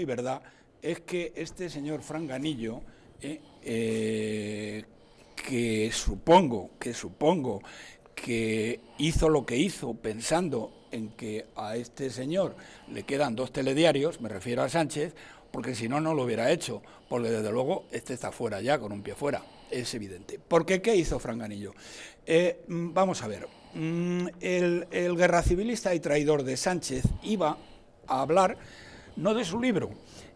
y verdad es que este señor Franganillo, eh, eh, que supongo, que supongo que hizo lo que hizo pensando en que a este señor le quedan dos telediarios, me refiero a Sánchez, porque si no, no lo hubiera hecho, porque desde luego este está fuera ya, con un pie fuera, es evidente. Porque ¿qué hizo Franganillo? Eh, mm, vamos a ver, mm, el, el guerra civilista y traidor de Sánchez iba a hablar no de su libro,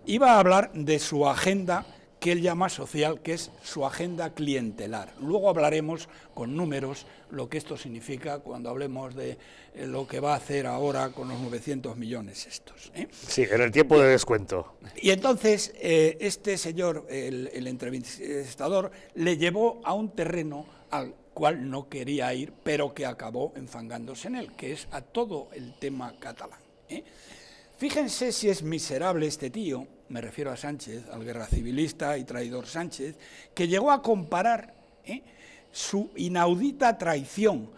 iba a hablar de su agenda que él llama social, que es su agenda clientelar. Luego hablaremos con números lo que esto significa cuando hablemos de eh, lo que va a hacer ahora con los 900 millones estos. ¿eh? Sí, en el tiempo de descuento. Y entonces eh, este señor, el, entrevistador, le llevó a un terreno al cual no quería ir, pero que acabó enfangándose en él, que es a todo el tema catalán. Fíjense si es miserable este tío, me refiero a Sánchez, al guerra civilista y traidor Sánchez, que llegó a comparar eh, su inaudita traición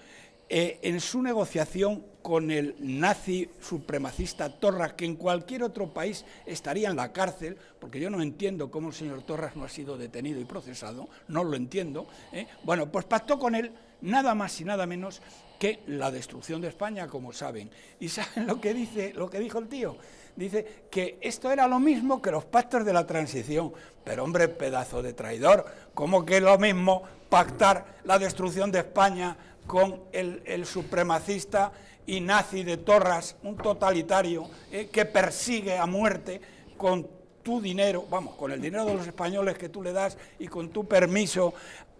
eh, en su negociación con el nazi supremacista Torras, que en cualquier otro país estaría en la cárcel, porque yo no entiendo cómo el señor Torras no ha sido detenido y procesado, no lo entiendo. ¿eh? Bueno, pues pactó con él nada más y nada menos que la destrucción de España, como saben. ¿Y saben lo que dice, lo que dijo el tío? Dice que esto era lo mismo que los pactos de la transición. Pero hombre, pedazo de traidor, ¿cómo que es lo mismo pactar la destrucción de España con el, supremacista y nazi de Torras, un totalitario eh, que persigue a muerte con tu dinero, vamos, con el dinero de los españoles que tú le das y con tu permiso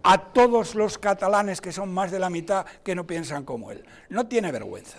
a todos los catalanes, que son más de la mitad, que no piensan como él. No tiene vergüenza.